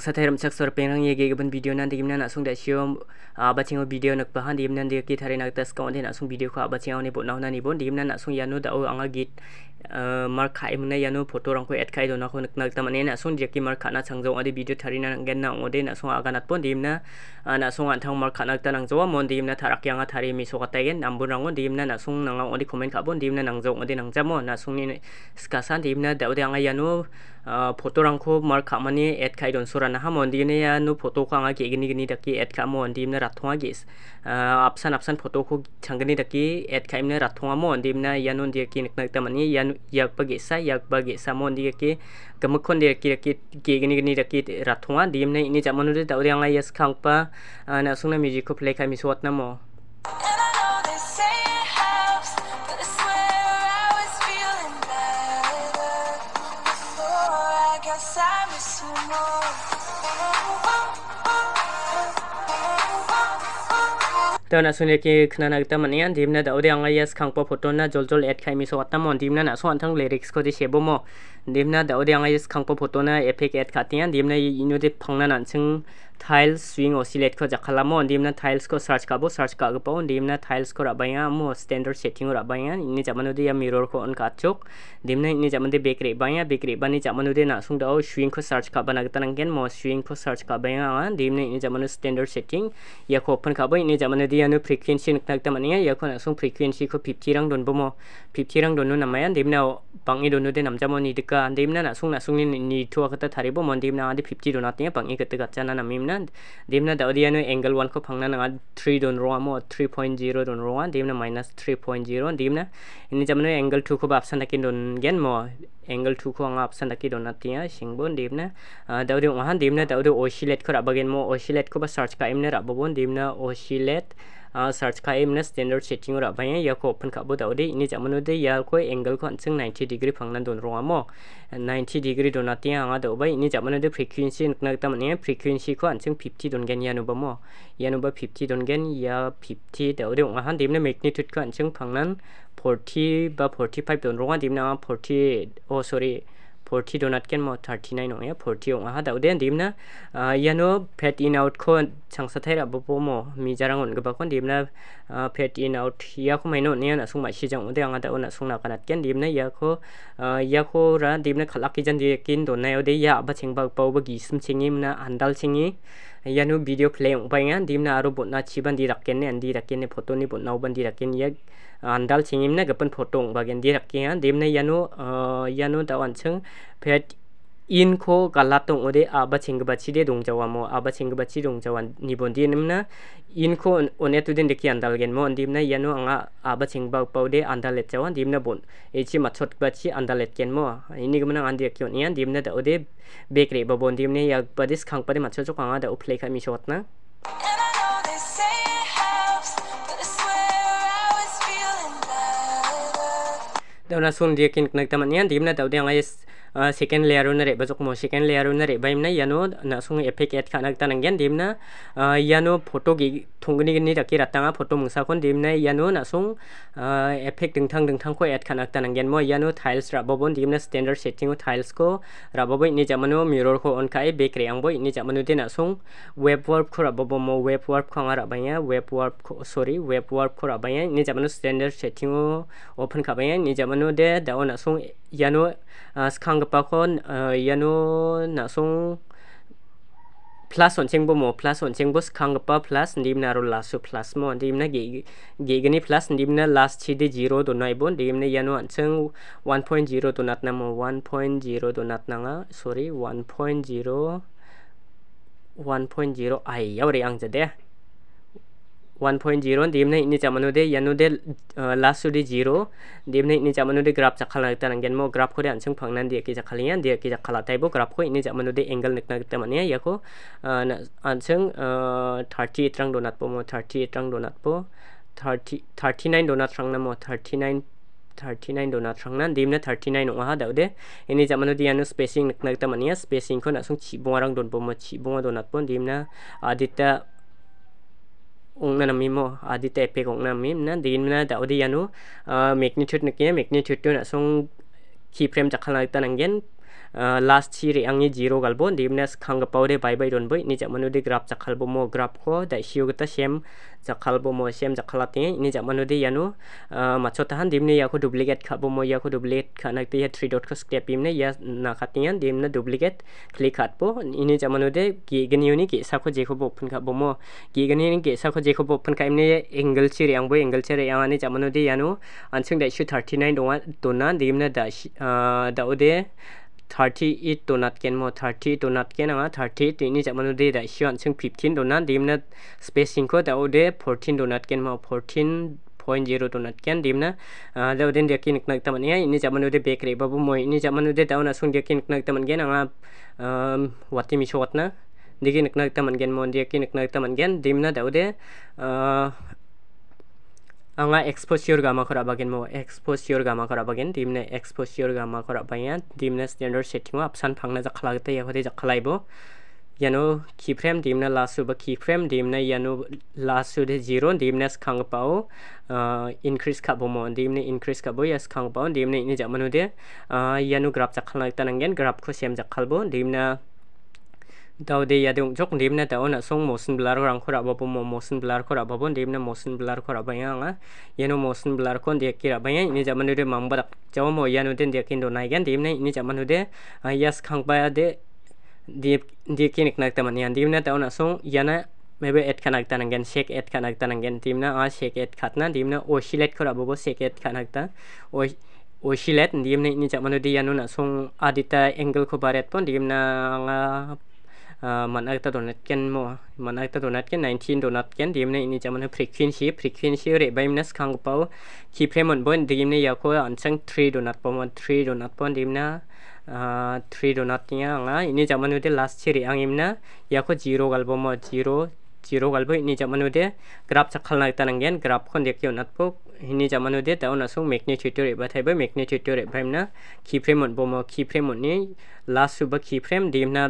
sa thairam chak sor pengrang ye gegeban video nan digimna nasung da shiom ah, abachingo video nak bahan digimna de ki thari nak tas kaunde nasung video ni abachingo ne bonau ibon bon digimna nasung yanu da o anga git eh, mar khai mna yanu foto rang ko add khai dona ko nak nak tamane nasung je ki mar khana zong ade video thari nan gen na ode nasung aga nat pon digimna nasung an thang mar khana ta nang jawa mon digimna tharak yanga thari mi so kata gen ambun rangon digimna nasung kabon ode comment kha bon digimna nangjong nang nangjamo nasung ni skasan digimna da ode anga yanu फटो रंखौ मार खामानि एड खाय दं सराना हा मन्दिनिया नु फटो खौ आङा गेगिनि गिनि दाखि एड खाम मन्दिमनो राथङा गेस आपसान आपसान फटो खौ थांगिनि दाखि एड खायमनो राथङा मन्दिमना या नु दिया किनक नक तमानि या नु याक बगे सा याक बगे सा मन्दि के गमखोन दे कि कि गेगिनि गिनि दाखि राथङा दिमने इनि जामनु दे दाउरि आङा यस खांपा ना सुंना म्युजिक खौ प्ले खामि सवतना मो tona suni ki k n a n a ta manian dimna da ode anga yes k a n g p o photo na jol jol et khai mi so atam on dimna na so anthang lyrics ko di shebo mo d i न ि म ् a ओदेंगा a स खंगपो फ o ट ो ना एफेक्ट एड खाते हैं न ि म inu di pangna n a ा न स e n g tiles swing oscillate ko jakhalamo dimna tiles ko search kabo search ka gpo dimna tiles ko rabaya mo standard setting o rabaya i n i jamanu d ya mirror ko on kachok dimna i n i jamanu d i b a k e r y b a y a b a k e r y b a n i jamanu d i nasung dao swing ko search ka bana g i t a n a gen mo swing ko search ka baya ma dimna i n i jamanu standard setting ya ko open kabo i n i jamanu d i y anu frequency nak ta mania y ya ko nasung frequency ko 50 rang donbo mo 50 rang donu n namaya dimna bangi donu n d i namjamo ni dika dimna na sung na sung ni ni tua kata thari bo mandi dimna adi fifty dona tiya pang ikat tega chana na dimna dimna da odi ano angle one ko pangna na adi three don ro amo three point zero don ro an dimna minus three point zero dimna ini jamno angle two ko option na kini don gen mo angle two ko anga option na kini dona tiya sing bo dimna da odi wahan dimna da odi oscillate ko abagen mo oscillate ko ba search ka imne rabo bo dimna oscillate search खा एम standard setting और भाई या को ओपन खाबो दाओ दे इनि जामनो दे या को एंगल को अनसंग 90 डिग्री फंगना दोन रोआमो 90 डिग्री दोनाते आंगा दो भाई इनि जामनो दे फ्रीक्वेंसी नकना ता माने फ्रीक्वेंसी को अनसंग 50 दोन गेन यानो बमो यानो बा 50 दोन गेन या 50 दाओ दे वहां देमने मैग्नीट्यूड को अनसंग फंगना 40 बा 45 दोन रोआ देमना 40 ओ sorry 40 donut ken mo 39 o ya 40 aha dauden dimna ah, ya no pet in out ko changsa thairabpo mo mi jarang jarangon ge bangkon dimna ah, pet in out ya ko maino nian asung ma shi jang ode anga da ona sung na kanat ken dimna ya ko ah, ya ko ra dimna khala ki jan ji kin don na ode ya ba ching ba po ba gi sum chingimna andal chingi yanu video play painga dimna aru botna ciban di rakkenne andi rakkenne foto ni botna uban di rakken yak ah, andal chingimna gapan foto, bagian di ya dimna yanu ah, yanu dawan ceng phet in ko galap tong ode aba ching ba chi de dong jawa mo aba ching ba chi dong jawa ni bon di nimna in ko one tu den de ki andal gen mo andim na yano anga aba ching ba pau de andal let jawa dim na bon e chi ma chot ba chi andal let ken mo ini gum na andi ki on yan dim na da ode bekre ba bon dim ne ya ba dis khang pa de ma chot chok anga da uplay kha mi shot na dawna sun dia kin knak tamanya dimna tawde anga second layer on the bazook mo second layer on the bime na yano nasung epic at kanagtan again dimna uh yano photo gig tungni ni the kiratanga photo musakon dimna yano nasung uh epic ding tang ding tangko at kanagtan again mo yano tiles rabobon dimna standard setting of tiles ko rabobo ni jamano mirror ko on kai bakery ang boy ni jamano din asung web warp ko rabobo mo web warp ko nga rabaya web warp ko sorry web warp ko rabaya ni jamano standard setting open kabaya ni jamano de daw nasung iano uh, skanggipa ko uh, na song plus onchengbo mo plus onchengbo skanggipa plus ndimna aro lasu plus mo na ge gegani plus na last chide 0 do naibo ndimna yano ancheng 1.0 do natna mo 1.0 do natna nga sorry 1.0 1.0 ai yaw re ang jade 1.0 di m n a ini zaman u d e y a n udah last udah zero di m n a ini zaman u d e graph cakal a k t a n g e n m o graph k o d e a n g s u n g pangan n dia kita kalian dia kita k a l a t a i bo graph k o ini zaman u d e h angle nak nak t a m a n i y a ya kau langsung 30 terang donat po m o u 30 terang donat po 30 39 donat terang nama 39 39 donat t r a n g n a n dimna 39 ong a ha da de ini jamanu d e y anu spacing nak nak tamania spacing ko na sung chi bongarang don bomo chi bonga donat pon dimna adita ఉంగనం మేము అది తెప్పి ఉంగనం మేము నా దీని మీద దౌది అను మెగ్నిట్యూడ్ నకి మెగ్నిట్యూడ్ నా సొంగ్ కీ ఫ్రేమ్ చక్కన అయితే నంగేన్ last year ang ni zero galbo dimnes khang pau de bye bye don boi ni jamanu de graph chakhal bo mo graph ko da hiu ta sem chakhal bo mo sem chakhalate ni jamanu de yanu macho tahan dimne ya ko duplicate khabo mo ya ko duplicate khana te three dot ko step imne ya na khatian dimne duplicate click khatpo ini jamanu de gigani uni ke sa ko je ko bo phun khabo mo gigani ni ke sa ko je ko bo phun kha imne angle chiri ang bo angle chiri ang ani jamanu de yanu anchung da issue 39 donga donan dimne da da ode 38 donut can mo 30 donut can ama 30 tini jamanu de da shion chung 15 donut dimna spacing ko da ode 14 donut can mo 14 point zero donut can dimna da ode dia kin knak taman ya ini jamanu de bakery babu mo ini jamanu de dauna sung dia kin knak taman gen anga wati mi shot na digi knak taman gen mo dia kin knak taman gen dimna da ode ang exposure gamma kora bagin mo exposure gamma kora bagin dimne exposure gamma kora bagin dimne standard setting mo option phangna ja khala ta yahote ja khalai bo yano keyframe dimne lasu ba keyframe dimne yano lasu de zero dimne khang pao increase ka bo mo dimne increase ka bo yes khang pao dimne ni ja manu de yano graph ja khala ta nangen graph ko sem ja khalbo dimne Tau de ya dong jok dim na tau na song motion blur korang kora bapu mo motion blur kora bapu dim na motion blur kora banya ah. ya yano motion blur kon dia kira bayang ini zaman udah badak jauh mo yano den dia naik naikan dim na ini zaman udah ayas kang baya de dia dia kinik nak teman yang dim na tau na song yana maybe add kanak gen kan, shake add kanak gen dim na ah shake add katna dim na oh, shilet kora bapu shake add kanak ta shilet dim na ini zaman udah yano nuna song adita angle ko baret pun diem na ah, nga monaita donatken mo monaita donatken 19 donatken dimne ini jamana frequency frequency re baimnas khangpau kipre monbon dimne yako ansang 3 donat pomon 3 donat pon dimna three डोनाटिया आंगा इन्हीं जमान उदे लास्ट छेरी आं इमना या को जीरो गल्बो मो जीरो जीरो गल्बो इन्हीं जमान उदे ग्राफ चखल ना इतना नंगेन ग्राफ को देख के उन्नत पो इन्हीं जमान उदे दाउ ना सो मैग्नेट्यूड एबा थाइबा मैग्नेट्यूड एबा इमना की फ्रेम मोन बो मो की फ्रेम मोन लास्ट सुबा की फ्रेम दिमना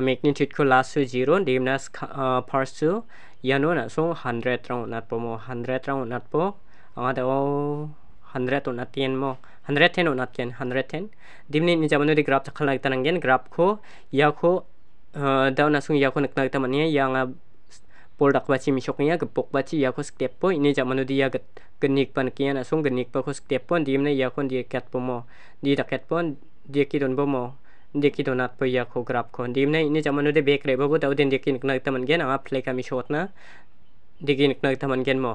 magnitude ko last to 0 dimnas uh, first to yano na so 100 rang unat po mo 100 rang unat po anga da o 100 unat yen mo 110 unat yen 110 dimni ni jamanu di graph chakhala ta nangen graph ko ya ko uh, da na sung ya ko nakna ta mania ya anga poldak baci misoknya gepok baci ya ko step po ini jamanu dia get genik pan kian asung genik pa ko step pon dimne ya kon dia kat pomo dia kat pon dia kidon bomo देखी दोन आप यो ग्राफ को दीम ने इन जमानु बेक रेबो बो तब दिन देखी निकन तम गेन आप लेकिन सोतना देखी निकन तम गेन मो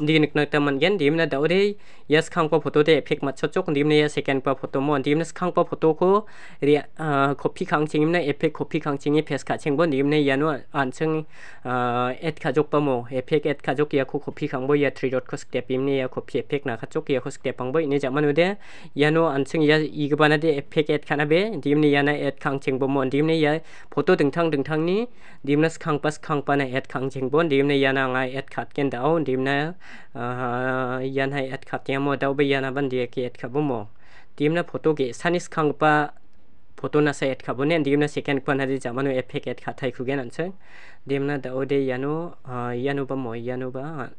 dinik nak taman yan dim na dawde yes khang pa photo de phek ma chok dim ne second pa photo mon dim ne khang pa photo ko ri copy khang ching ne effect copy khang ching face kha cheng bon dim ne yanu an cheng et kha jok pa mo effect et kha jok ya ko copy khang bo ya 3 dot ko step im ne ya copy effect na kha jok ya ko step pang bo ne ja manu de yanu an cheng ya i ga bana de effect et khana be dim ne yana et khang cheng bo mon dim ne ya photo ding thang ding thang ni dim ne khang pas khang pa na et khang cheng bon dim ne yana ngai et khat ken dau dim ne yan hai at katya mo daw ba yan aban diya ki at kabo mo dim na photo ge sanis kang pa photo na sa at kabo ne dim na second pa na di jamanu effect at katay kugen anse dim na daw de yano yano ba mo yano ba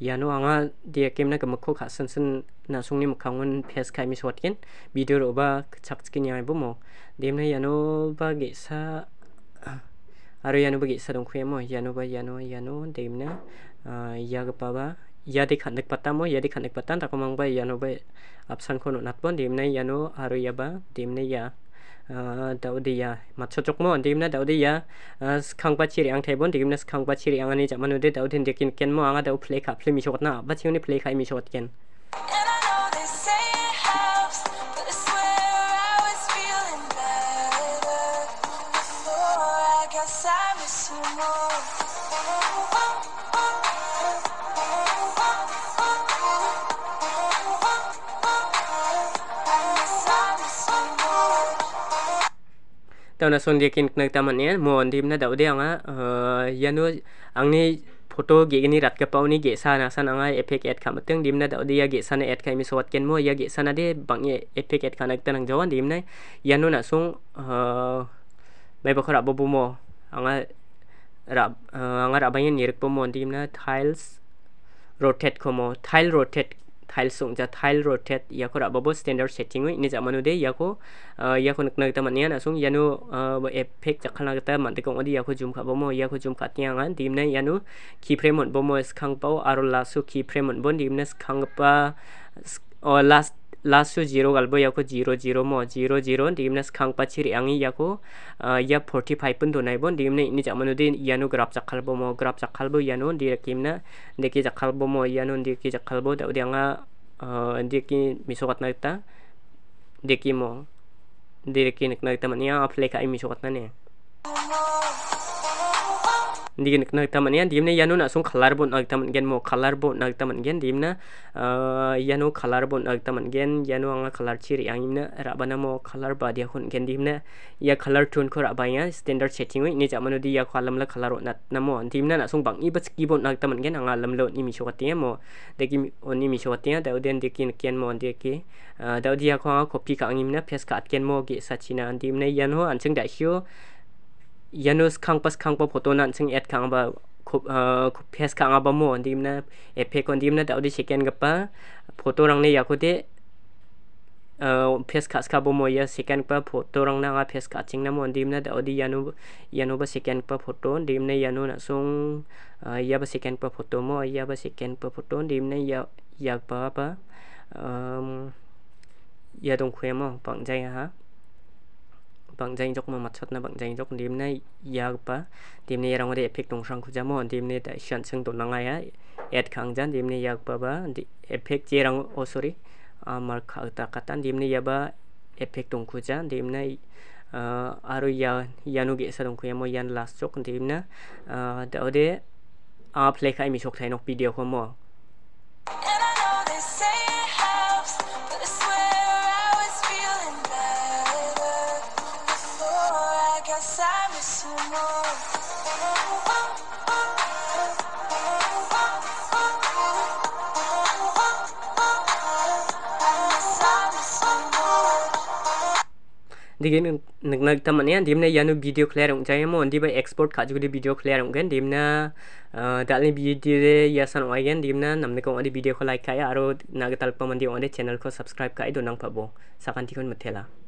yano anga diya kim na kamukho ka sun sun na sungni mukhangun face kai mi shotkin video ro ba chak chkin yai bo mo dim na yano ba ge sa aro yano ba ge sa dong khuya mo yano ba yano yano dim na uh, ia gepaba ia di khandak patamo ia di khandak patan takomang ba iano ba absan kono natpon dimna iano aro ia ba dimna ia daudi ia matchochokmo dimna daudi ia skhangpa chiri ang thaibon dimna skhangpa chiri ang ani jamanu de daudi dekin ken mo anga dau play kha play mi shotna ba chiuni play khai mi shot ken I guess I miss you more. tawna sondia kin knak tamane mon dim na dawde anga anh angni photo cái này đặt cái bao này ge sa na san anga effect ad kham teng dim na dawde ya ge san ad khai mi soát ken mo ya ge san ade bang ye effect ad khanak tanang jawan dim nai yanu na sung mai bakhara bobu anh anga ra anga ra bangin nirk mua dim na tiles rotate mua, tile rotate थाइल सो जा थाइल रोटेट याको रा बबो standard setting होइ निजा मनुदे याको याको नक नक तमन या नसुंग यानु इफेक्ट जखना गता मन्दे को ओदि याको जुम खा बमो याको जुम खा तिया गन दिम ने यानु की फ्रेम बमो स्कांग पाउ आरो लासु की फ्रेम बन दिम ने स्कांग पा ओ लास्ट लास्ट जीरो गलबो याको जीरो जीरो मो जीरो जीरो दिमने खांगपा छिरि आंगि याको या फोर्टी फाइव पन दोनाइबो दिमने इन जामनुदि यानो ग्राफ जाखालबो मो ग्राफ जाखालबो यानो दिरकिमना देखि जाखालबो मो यानो देखि जाखालबो दाउदि आंगा देखि मिसोगतना ता देखि मो देखी निकना ता आप लेखा मिसोगतना ने digin nak taman yan dimna yanu na sung kalar bon nak taman gen mo khalar bon nak taman gen dimna yanu eh, khalar bon nak taman gen yanu anga kalar ciri anginna imna rabana mo kalar ba dia kon gen dimna ya kalar tun ko rabanya standard setting ni manu di ya khalam la khalar nat namo dimna na sung bang i bas ki bon nak taman gen eh, anga lam lo ni mi shokatiya mo deki oni mi shokatiya da uden deki ken mo deki da dia ko kopi ka ang imna pes ka kian mo ge sachina dimna yanu anjing da ยานุสขังพัสขังปะพุทโธนั้นซึ่งเอ็ดขังบะคุคุเพสขังบะโมอันดีมนะเอฟเฟกอันดีมนะเดาดิเชกันกับปะพุทโธรังเนียากุเตเออเพสขัสขับโมยาเช็คกันปะพุทโธรังนังอาเพสขัดจิงนะโมอันดีมนะเดาดิยานุยานุบะเชกันปะพุทโธดีมเนียานุนั้นซึ่งเออยาบะเชกันปะพุทโธโมยาบะเชกันปะพุทโธดีมเนียยาปะปะเออยาตรงเ้ลมอ่ะปังใจฮะ bằng danh dốc mà mặt sắt nó bằng danh dốc điểm này giờ pa điểm này rằng thể epic đồng sang của giám hồn điểm này tại sản sinh tổn năng ai á ad khang dân điểm này giờ pa ba epic chỉ rằng oh sorry à à mà ta đồng rồi আমার খাতা কাতান দিমনে đồng effect em ở আরো ইয়া ইয়ানু গেসা দংখুয়া মই ইয়ান লাস্ট চক play khai mi লেখা thấy nó video ভিডিঅ' খমো Digin nagna kita mania dimna yanu video clear ong jaya mo diba export kaju di video clear ong gen dimna dalni video re yasan ong gen dimna namne ko di video ko like kaya aro nagatal pamandi ong channel ko subscribe kai do nang pabo sakanti kon matela